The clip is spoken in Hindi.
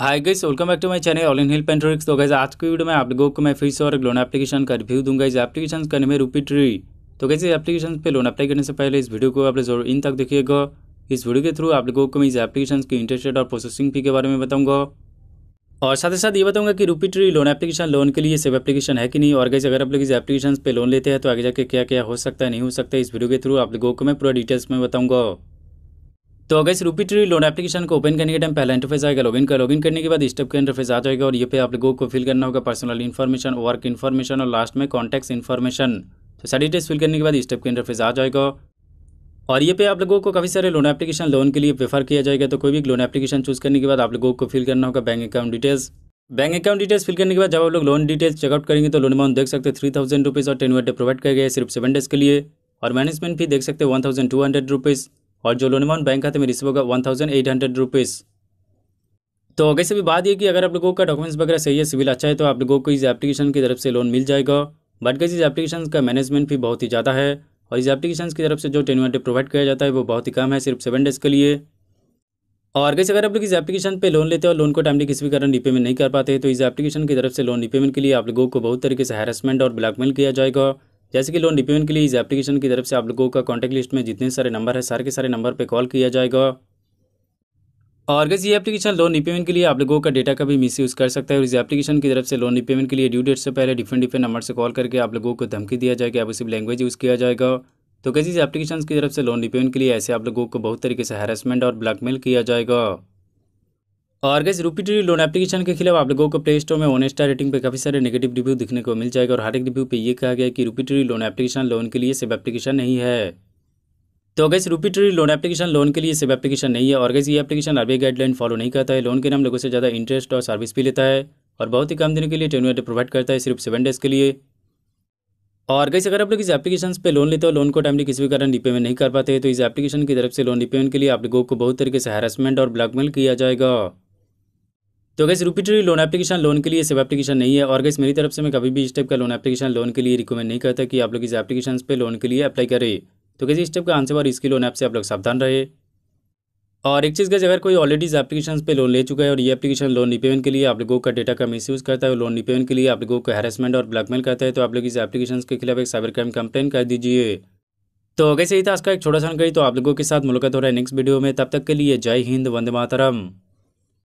hi guys welcome back to my channel all in hill pentrix तो गाइस आज की वीडियो में आप लोगों को मैं फिर से और लोन एप्लीकेशन का रिव्यू दूंगा इस एप्लीकेशन का नाम है रूपी ट्री तो कैसे एप्लीकेशन पे लोन अप्लाई करने से पहले इस वीडियो को आप जरूर इन तक देखिएगा इस वीडियो के थ्रू आप लोगों को मैं इस एप्लीकेशन की इंटरेस्ट रेट और प्रोसेसिंग फी के बारे में बताऊँगा और साथ ही साथ ये बताऊंगा कि रूपी ट्री लोन एप्लीकेशन लोन के लिए सेव एप्लीकेशन है कि नहीं और गैस अगर आप लोग इस एप्लीकेशन पे लोन लेते हैं तो आगे जाके क्या क्या हो सकता है नहीं हो सकता इस वीडियो के थ्रू आप लोगों को मैं पूरा डिटेल्स में बताऊंगा तो अगर इस रूपी ट्री लोन एप्लीकेशन को ओपन करने के टाइम पहला इंटरफेस आएगा लॉगिन का लॉगिन करने के बाद स्टेप का इंटरफेस आ जाएगा और ये पे आप लोगों को फिल करना होगा पर्सनल इन्फॉर्मेशन वर्क इन्फॉर्मेशन और लास्ट में कॉन्टैक्ट इन्फॉर्मेशन तो सारी डिटेल्स फिल करने के बाद स्टेप का इंटरफेस आ जाएगा और ये पे आप लोगों को काफ़ी सारे लोन एप्लीकेशन लोन के लिए प्रेफर किया जाएगा तो कोई भी लोन एप्लीकेशन चूज़ करने के बाद आप लोगों को फिल करना होगा bank account details bank account details fill करने के बाद जब आप लोग लोन डिटेल्स चेकआउट करेंगे तो लोन अमाउंट देख सकते हैं थ्री थाउजेंड रुपीज़ और टेन वर्ड प्रोवाइड किया गया सिर्फ सेवन डेज के लिए और मैनेजमेंट फी देख सकते हैं one thousand two hundred rupees और जो लोन अमाउंट बैंक खाते में रिसीव होगा one thousand eight hundred rupees तो अगर से बात ये कि अगर आप लोगों का डॉक्यूमेंट्स वगैरह सही है सिविल अच्छा है तो आप लोगों को इस एप्लीकेशन की तरफ से लोन मिल जाएगा बट कैसे इस एप्लीकेशन का मैनेजमेंट भी बहुत ही ज़्यादा है और इस एप्लीकेशन की तरफ से जो टेन डे प्रोवाइड किया जाता है वो बहुत ही कम है सिर्फ सेवन डेज़ के लिए और कैसे अगर आप लोग इस एप्लीकेशन पे लोन लेते हो और लोन को टाइमली किसी भी कारण रीपेमेंट नहीं कर पाते तो इस एप्लीकेशन की तरफ से लोन रीपेमेंट के लिए आप लोगों को बहुत तरीके से हैरेसमेंट और ब्लैकमेल किया जाएगा जैसे कि लोन रिपेमेंट के लिए इस एप्लीकेशन की तरफ से आप लोगों का कॉन्टैक्ट लिस्ट में जितने सारे नंबर है सारे के सारे नंबर पर कॉल किया जाएगा और अगर ये एप्लीकेशन लोन रिपेमेंट के लिए आप लोगों का डेटा का भी मिस यूज़ कर सकता है और इस एप्लीकेशन की तरफ से लोन रिपेमेंट के लिए ड्यू डेट से पहले डिफरेंट डिफरेंट नंबर से कॉल करके आप लोगों को धमकी दिया जाएगा उसी लैंग्वेज यूज़ किया जाएगा तो कैसे इस एप्लीकेशन की तरफ से लोन रिपेमेंट के लिए ऐसे आप लोगों को बहुत तरीके से हैरेसमेंट और ब्लैकमेल किया जाएगा और गैस रिपीटेड लोन एप्लीकेशन के खिलाफ आप लोगों को प्ले स्टोर में वन रेटिंग पे काफी सारे नेगेटिव रिव्यू दिखने को मिल जाएगा और हर एक रिव्यू पे ये कहा गया कि रिपीटेड लोन एप्लीकेशन लोन के लिए सेब एप्लीकेशन नहीं है तो गैस रिपीटेड लोन एप्लीकेशन लोन के लिए सिर्फ एप्लीकेशन नहीं है और गैस ये एप्लीकेशन आरबीआई गाइडलाइन फॉलो नहीं करता है लोन के नाम लोगों से ज़्यादा इंटरेस्ट और सर्विस भी लेता है और बहुत ही कम दिनों के लिए टेन प्रोवाइड करता है सिर्फ सेवन डेज के लिए और गैस अगर आप लोग इस एप्लीकेशन पे लोन लेते हो लोन को टाइमली किसी भी कारण रिपेमेंट नहीं कर पाते तो इस एप्लीकेशन की तरफ से लोन रिपेमेंट के लिए आप लोगों को बहुत तरीके से हेरासमेंट और ब्लैकमेल किया जाएगा तो अगर रिपीटेडली लोन एप्लीकेशन लोन के लिए सब एप्लीकेशन नहीं है और गैस मेरी तरफ से मैं कभी भी इस टाइप का लोन एप्लीकेशन लोन के लिए रिकमेंड नहीं करता कि आप लोग इस एप्लीकेशन पर लोन के लिए अप्लाई करें तो कैसे इस टाइप का आंसर और इसकी लोन ऐप से आप लोग सावधान रहे और एक चीज़ का अगर कोई ऑलरेडी इस एप्लीकेशन पे लोन ले चुका है और ये एप्लीकेशन लोन रिपेमेंट के लिए आप लोगों का डेटा का मिस यूज़ करता है और लोन रिपेमेंट के लिए आप लोगों को हेरासमेंट और ब्लैकमेल करता है तो आप लोग इस एप्लीकेशन के खिलाफ एक साइबर क्राइम कंप्लेन कर दीजिए तो वैसे ही था आज का एक छोटा सा तो आप लोगों के साथ मुलाकात हो रहा है नेक्स्ट वीडियो में तब तक के लिए जय हिंद वंदे मातरम